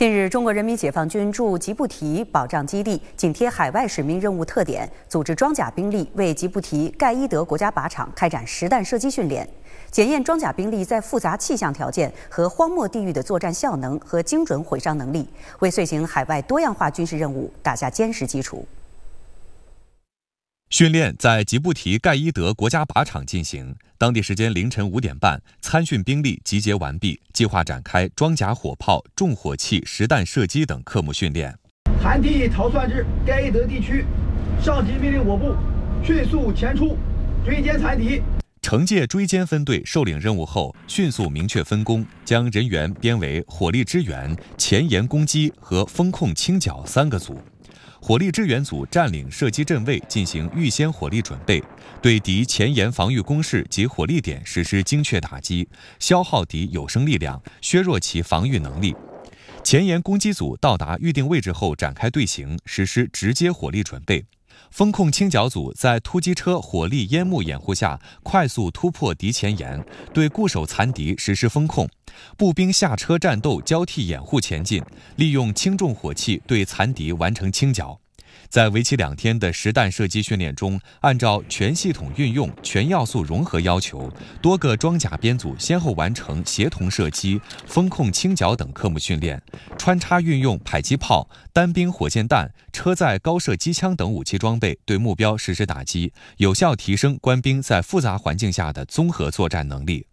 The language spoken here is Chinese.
近日，中国人民解放军驻吉布提保障基地紧贴海外使命任务特点，组织装甲兵力为吉布提盖伊德国家靶场开展实弹射击训练，检验装甲兵力在复杂气象条件和荒漠地域的作战效能和精准毁伤能力，为遂行海外多样化军事任务打下坚实基础。训练在吉布提盖伊德国家靶场进行。当地时间凌晨五点半，参训兵力集结完毕，计划展开装甲、火炮、重火器实弹射击等科目训练。韩地逃窜至盖伊德地区，上级命令我部迅速前出，追歼残敌。惩戒追歼分队受领任务后，迅速明确分工，将人员编为火力支援、前沿攻击和风控清剿三个组。火力支援组占领射击阵位，进行预先火力准备，对敌前沿防御工事及火力点实施精确打击，消耗敌有生力量，削弱其防御能力。前沿攻击组到达预定位置后，展开队形，实施直接火力准备。风控清剿组在突击车火力、烟幕掩护下快速突破敌前沿，对固守残敌实施封控；步兵下车战斗交替掩护前进，利用轻重火器对残敌完成清剿。在为期两天的实弹射击训练中，按照全系统运用、全要素融合要求，多个装甲编组先后完成协同射击、风控清剿等科目训练，穿插运用迫击炮、单兵火箭弹、车载高射机枪等武器装备对目标实施打击，有效提升官兵在复杂环境下的综合作战能力。